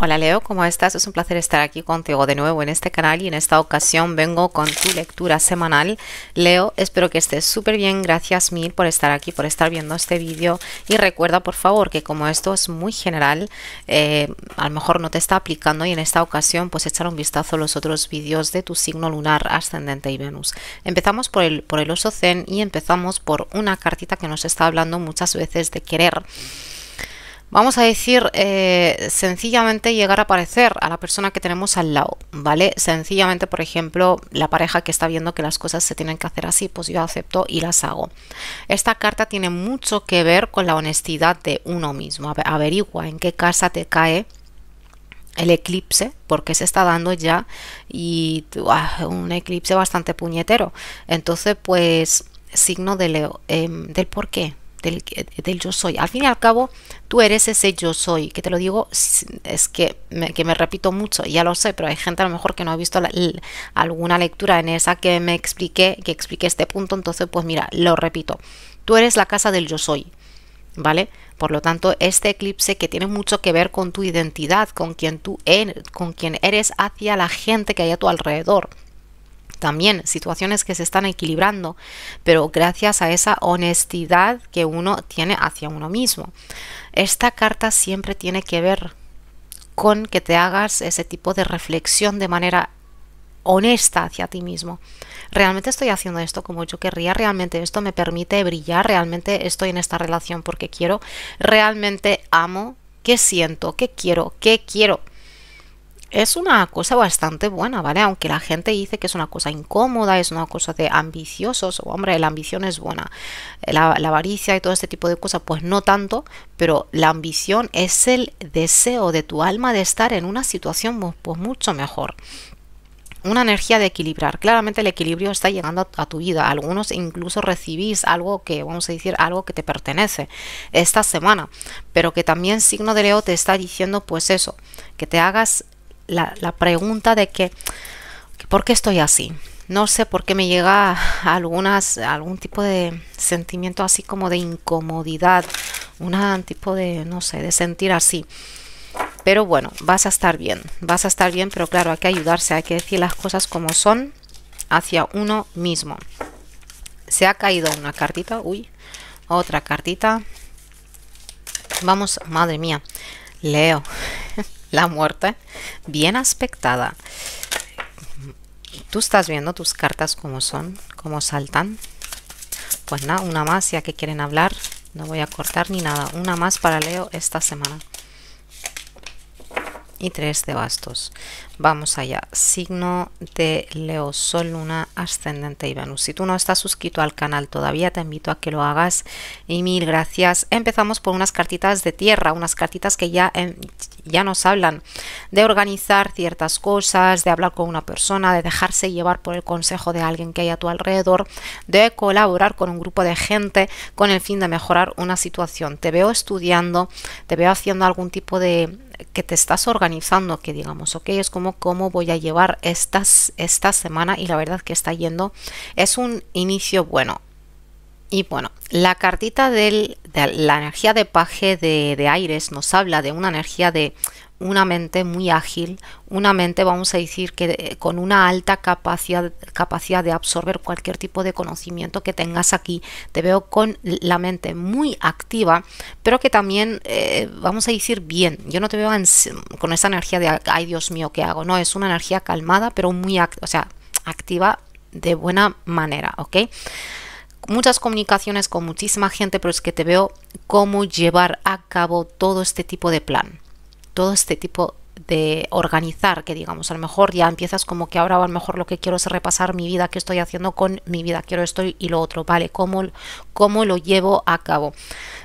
Hola Leo, ¿cómo estás? Es un placer estar aquí contigo de nuevo en este canal y en esta ocasión vengo con tu lectura semanal. Leo, espero que estés súper bien, gracias mil por estar aquí, por estar viendo este vídeo y recuerda por favor que como esto es muy general, eh, a lo mejor no te está aplicando y en esta ocasión pues echar un vistazo a los otros vídeos de tu signo lunar, ascendente y Venus. Empezamos por el, por el oso zen y empezamos por una cartita que nos está hablando muchas veces de querer vamos a decir, eh, sencillamente llegar a parecer a la persona que tenemos al lado, ¿vale? Sencillamente, por ejemplo, la pareja que está viendo que las cosas se tienen que hacer así, pues yo acepto y las hago. Esta carta tiene mucho que ver con la honestidad de uno mismo. Averigua en qué casa te cae el eclipse, porque se está dando ya y ah, un eclipse bastante puñetero. Entonces, pues, signo de Leo, em, del por qué, del, yo soy. Al fin y al cabo, tú eres ese yo soy, que te lo digo, es que me, repito mucho, ya lo sé, pero hay gente a lo mejor que no ha visto alguna lectura en esa que me expliqué, que explique este punto, entonces pues mira, lo repito, tú eres la casa del yo soy, ¿vale? Por lo tanto, este eclipse que tiene mucho que ver con tu identidad, con quien tú con quien eres hacia la gente que hay a tu alrededor, también situaciones que se están equilibrando, pero gracias a esa honestidad que uno tiene hacia uno mismo. Esta carta siempre tiene que ver con que te hagas ese tipo de reflexión de manera honesta hacia ti mismo. ¿Realmente estoy haciendo esto como yo querría? ¿Realmente esto me permite brillar? ¿Realmente estoy en esta relación porque quiero? ¿Realmente amo? ¿Qué siento? ¿Qué quiero? ¿Qué quiero? es una cosa bastante buena, ¿vale? Aunque la gente dice que es una cosa incómoda, es una cosa de ambiciosos, hombre, la ambición es buena, eh, la, avaricia y todo este tipo de cosas, pues no tanto, pero la ambición es el deseo de tu alma de estar en una situación pues, pues mucho mejor. Una energía de equilibrar. Claramente el equilibrio está llegando a tu vida. Algunos incluso recibís algo que, vamos a decir, algo que te pertenece esta semana. Pero que también signo de Leo te está diciendo pues eso, que te hagas la, pregunta de que, ¿por qué estoy así? No sé por qué me llega algunas, algún tipo de sentimiento así como de incomodidad, un tipo de, no sé, de sentir así. Pero bueno, vas a estar bien, vas a estar bien, pero claro, hay que ayudarse, hay que decir las cosas como son hacia uno mismo. Se ha caído una cartita, uy, otra cartita. Vamos, madre mía, Leo, la muerte, bien aspectada. Tú estás viendo tus cartas como son, como saltan. Pues nada, una más ya que quieren hablar. No voy a cortar ni nada. Una más para Leo esta semana y tres de bastos. Vamos allá, signo de Leo, Sol, Luna, Ascendente y Venus. Si tú no estás suscrito al canal todavía, te invito a que lo hagas y mil gracias. Empezamos por unas cartitas de tierra, unas cartitas que ya, em, ya nos hablan de organizar ciertas cosas, de hablar con una persona, de dejarse llevar por el consejo de alguien que hay a tu alrededor, de colaborar con un grupo de gente con el fin de mejorar una situación. Te veo estudiando, te veo haciendo algún tipo de que te estás organizando, que digamos, ok, es como cómo voy a llevar estas, esta semana y la verdad que está yendo, es un inicio bueno. Y bueno, la cartita de la energía de paje de, Aires nos habla de una energía de una mente muy ágil, una mente, vamos a decir, que eh, con una alta capacidad, capacidad de absorber cualquier tipo de conocimiento que tengas aquí. Te veo con la mente muy activa, pero que también, eh, vamos a decir, bien. Yo no te veo con esa energía de, ay Dios mío, ¿qué hago? No, es una energía calmada, pero muy, activa, o sea, activa de buena manera, ¿ok? muchas comunicaciones con muchísima gente, pero es que te veo cómo llevar a cabo todo este tipo de plan, todo este tipo de organizar, que digamos, a lo mejor ya empiezas como que ahora a lo mejor lo que quiero es repasar mi vida, qué estoy haciendo con mi vida, quiero esto y lo otro, ¿vale? ¿Cómo, cómo lo llevo a cabo?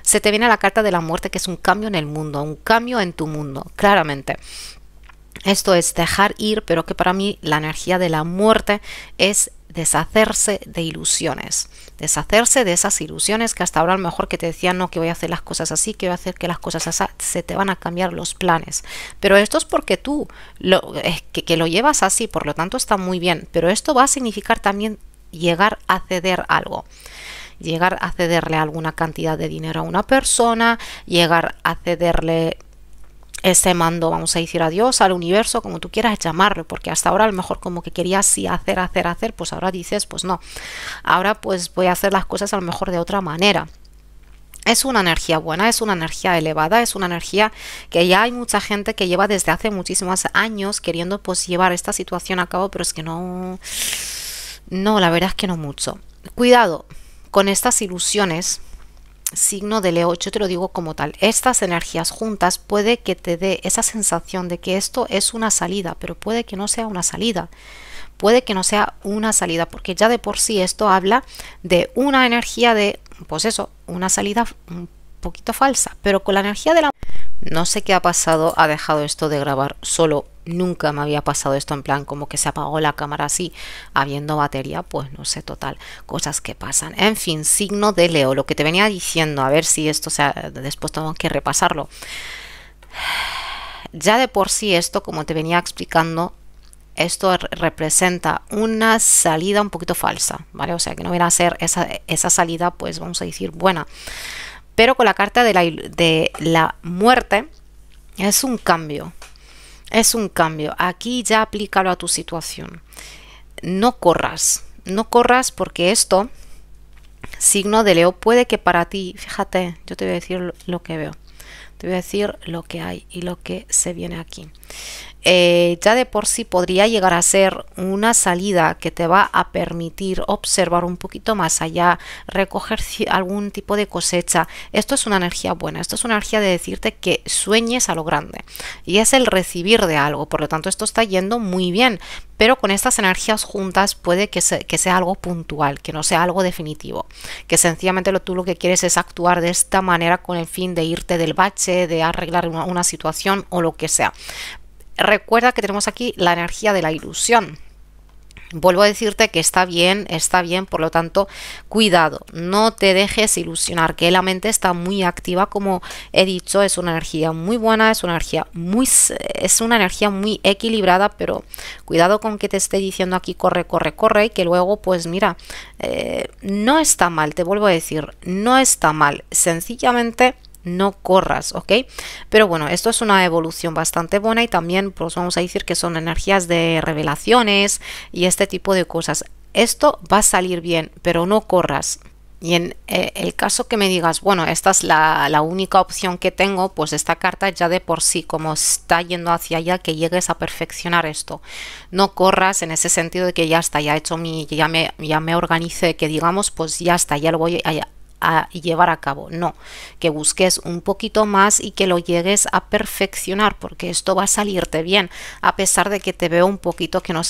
Se te viene la carta de la muerte, que es un cambio en el mundo, un cambio en tu mundo, claramente. Esto es dejar ir, pero que para mí la energía de la muerte es deshacerse de ilusiones, deshacerse de esas ilusiones que hasta ahora a lo mejor que te decían no, que voy a hacer las cosas así, que voy a hacer que las cosas así, se te van a cambiar los planes. Pero esto es porque tú lo, que, que lo llevas así, por lo tanto está muy bien, pero esto va a significar también llegar a ceder algo llegar a cederle alguna cantidad de dinero a una persona, llegar a cederle este mando, vamos a decir adiós al universo, como tú quieras llamarlo, porque hasta ahora a lo mejor como que querías sí hacer, hacer, hacer, pues ahora dices, pues no, ahora pues voy a hacer las cosas a lo mejor de otra manera. Es una energía buena, es una energía elevada, es una energía que ya hay mucha gente que lleva desde hace muchísimos años queriendo pues llevar esta situación a cabo, pero es que no, no, la verdad es que no mucho. Cuidado con estas ilusiones signo de Leo, yo te lo digo como tal, estas energías juntas puede que te dé esa sensación de que esto es una salida, pero puede que no sea una salida, puede que no sea una salida, porque ya de por sí esto habla de una energía de, pues eso, una salida un poquito falsa, pero con la energía de la no sé qué ha pasado, ha dejado esto de grabar solo. Nunca me había pasado esto en plan como que se apagó la cámara así, habiendo batería, pues no sé, total, cosas que pasan. En fin, signo de Leo, lo que te venía diciendo, a ver si esto se después tengo que repasarlo. Ya de por sí esto, como te venía explicando, esto representa una salida un poquito falsa, ¿vale? O sea, que no viene a ser esa, esa salida, pues vamos a decir, buena. Pero con la carta de la, muerte es un cambio. Es un cambio. Aquí ya aplícalo a tu situación. No corras. No corras porque esto, signo de Leo, puede que para ti, fíjate, yo te voy a decir lo que veo. Te voy a decir lo que hay y lo que se viene aquí. Eh, ya de por sí podría llegar a ser una salida que te va a permitir observar un poquito más allá, recoger algún tipo de cosecha. Esto es una energía buena, esto es una energía de decirte que sueñes a lo grande y es el recibir de algo, por lo tanto esto está yendo muy bien, pero con estas energías juntas puede que, sea algo puntual, que no sea algo definitivo, que sencillamente lo, tú lo que quieres es actuar de esta manera con el fin de irte del bache, de arreglar una situación o lo que sea recuerda que tenemos aquí la energía de la ilusión. Vuelvo a decirte que está bien, está bien, por lo tanto, cuidado, no te dejes ilusionar, que la mente está muy activa, como he dicho, es una energía muy buena, es una energía muy, es una energía muy equilibrada, pero cuidado con que te esté diciendo aquí corre, corre, corre, y que luego, pues mira, eh, no está mal, te vuelvo a decir, no está mal, sencillamente no corras, ¿ok? Pero bueno, esto es una evolución bastante buena y también pues vamos a decir que son energías de revelaciones y este tipo de cosas. Esto va a salir bien, pero no corras. Y en eh, el caso que me digas, bueno, esta es la, la, única opción que tengo, pues esta carta ya de por sí, como está yendo hacia allá, que llegues a perfeccionar esto. No corras en ese sentido de que ya está, ya he hecho mi, ya me, ya me organicé, que digamos, pues ya está, ya lo voy a, llevar a cabo. No, que busques un poquito más y que lo llegues a perfeccionar, porque esto va a salirte bien, a pesar de que te veo un poquito que no,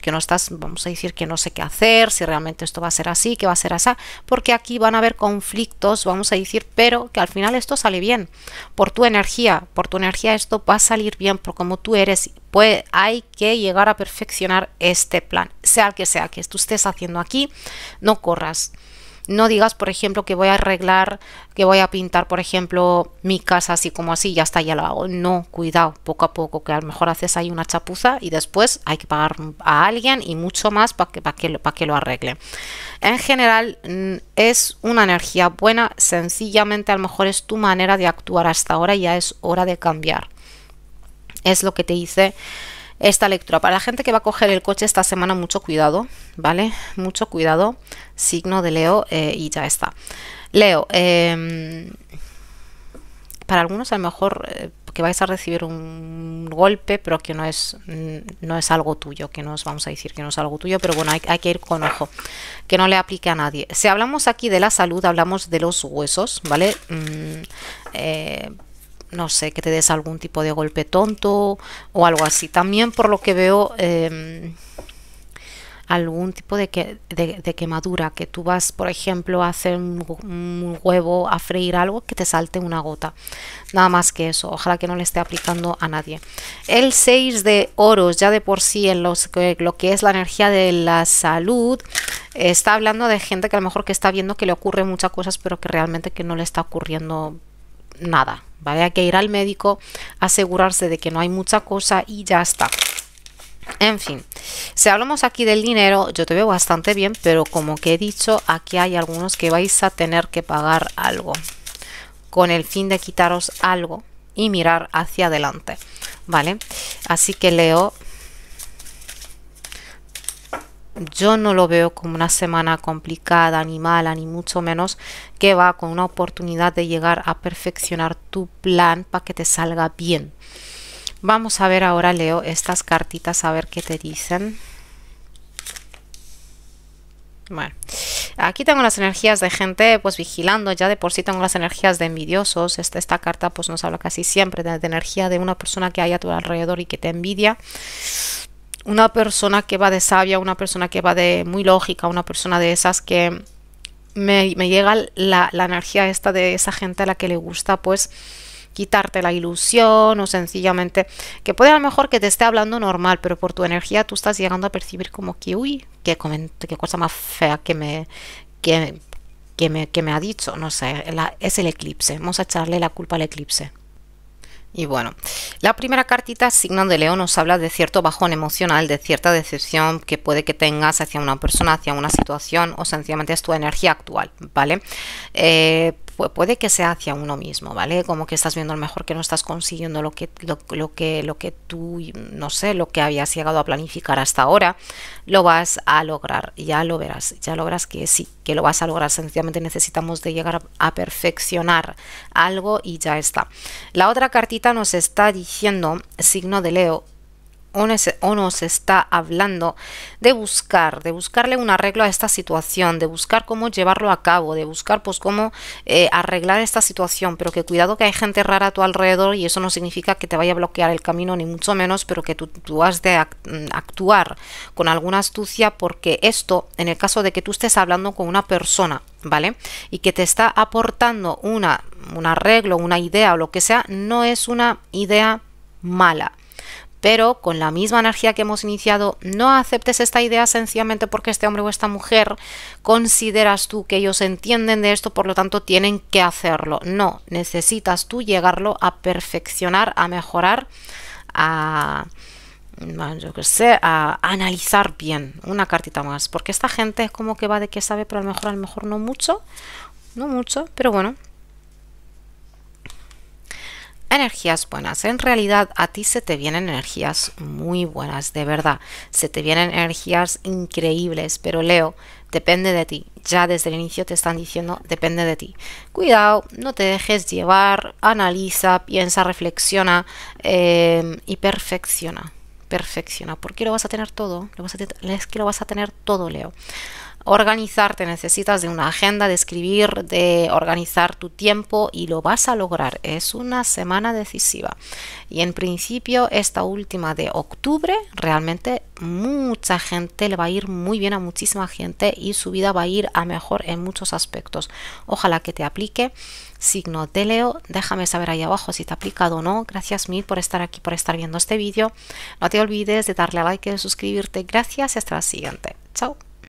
que no estás, vamos a decir que no sé qué hacer, si realmente esto va a ser así, que va a ser así, porque aquí van a haber conflictos, vamos a decir, pero que al final esto sale bien, por tu energía, por tu energía esto va a salir bien, por como tú eres, pues hay que llegar a perfeccionar este plan, sea el que sea que tú estés haciendo aquí, no corras. No digas, por ejemplo, que voy a arreglar, que voy a pintar, por ejemplo, mi casa así como así, ya está, ya lo hago. No, cuidado, poco a poco, que a lo mejor haces ahí una chapuza y después hay que pagar a alguien y mucho más para que, para que, lo arregle. En general, mm, es una energía buena, sencillamente a lo mejor es tu manera de actuar hasta ahora, y ya es hora de cambiar. Es lo que te dice esta lectura. Para la gente que va a coger el coche esta semana, mucho cuidado, ¿vale? Mucho cuidado, signo de Leo eh, y ya está. Leo, em, para algunos a lo mejor eh, que vais a recibir un golpe, pero que no es, mm, no es algo tuyo, que no os vamos a decir que no es algo tuyo, pero bueno, hay, que ir con ojo, que no le aplique a nadie. Si hablamos aquí de la salud, hablamos de los huesos, ¿vale? Mm, eh, no sé, que te des algún tipo de golpe tonto o algo así. También por lo que veo, em, algún tipo de, quemadura, que tú vas, por ejemplo, a hacer un, huevo, a freír algo, que te salte una gota. Nada más que eso, ojalá que no le esté aplicando a nadie. El 6 de oros, ya de por sí en lo que es la energía de la salud, está hablando de gente que a lo mejor que está viendo que le ocurre muchas cosas, pero que realmente que no le está ocurriendo nada, ¿vale? Hay que ir al médico, asegurarse de que no hay mucha cosa y ya está. En fin, si hablamos aquí del dinero, yo te veo bastante bien, pero como que he dicho, aquí hay algunos que vais a tener que pagar algo con el fin de quitaros algo y mirar hacia adelante, ¿vale? Así que Leo, yo no lo veo como una semana complicada ni mala, ni mucho menos que va con una oportunidad de llegar a perfeccionar tu plan para que te salga bien. Vamos a ver ahora, Leo, estas cartitas a ver qué te dicen. Bueno, aquí tengo las energías de gente pues vigilando, ya de por sí tengo las energías de envidiosos, esta, esta carta pues nos habla casi siempre de, de energía de una persona que hay a tu alrededor y que te envidia una persona que va de sabia, una persona que va de muy lógica, una persona de esas que me, llega la, energía esta de esa gente a la que le gusta pues quitarte la ilusión o sencillamente que puede a lo mejor que te esté hablando normal, pero por tu energía tú estás llegando a percibir como que, uy, qué, qué cosa más fea que me, que, me, ha dicho, no sé, es el eclipse, vamos a echarle la culpa al eclipse. Y bueno, la primera cartita, Signo de León, nos habla de cierto bajón emocional, de cierta decepción que puede que tengas hacia una persona, hacia una situación o sencillamente es tu energía actual, ¿vale? Eh, puede que sea hacia uno mismo, ¿vale? Como que estás viendo a lo mejor que no estás consiguiendo lo que, lo, que, lo que tú, no sé, lo que habías llegado a planificar hasta ahora, lo vas a lograr, ya lo verás, ya logras que sí, que lo vas a lograr, sencillamente necesitamos de llegar a perfeccionar algo y ya está. La otra cartita nos está diciendo, signo de Leo, o se está hablando de buscar, de buscarle un arreglo a esta situación, de buscar cómo llevarlo a cabo, de buscar pues cómo eh, arreglar esta situación, pero que cuidado que hay gente rara a tu alrededor y eso no significa que te vaya a bloquear el camino ni mucho menos, pero que tú, has de mm, actuar con alguna astucia porque esto, en el caso de que tú estés hablando con una persona, ¿vale? Y que te está aportando una, un arreglo, una idea o lo que sea, no es una idea mala pero con la misma energía que hemos iniciado, no aceptes esta idea sencillamente porque este hombre o esta mujer consideras tú que ellos entienden de esto, por lo tanto tienen que hacerlo. No, necesitas tú llegarlo a perfeccionar, a mejorar, a yo que sé, a analizar bien una cartita más, porque esta gente es como que va de que sabe, pero a mejor a lo mejor no mucho, no mucho, pero bueno, energías buenas. En realidad a ti se te vienen energías muy buenas, de verdad. Se te vienen energías increíbles, pero Leo, depende de ti. Ya desde el inicio te están diciendo, depende de ti. Cuidado, no te dejes llevar, analiza, piensa, reflexiona eh, y perfecciona. Perfecciona, porque lo vas a tener todo. Lo es que lo vas a tener todo, Leo organizarte, necesitas de una agenda, de escribir, de organizar tu tiempo y lo vas a lograr. Es una semana decisiva. Y en principio esta última de octubre realmente mucha gente le va a ir muy bien a muchísima gente y su vida va a ir a mejor en muchos aspectos. Ojalá que te aplique. Signo de Leo, déjame saber ahí abajo si te ha aplicado o no. Gracias mil por estar aquí, por estar viendo este vídeo. No te olvides de darle a like y de suscribirte. Gracias y hasta la siguiente. Chao.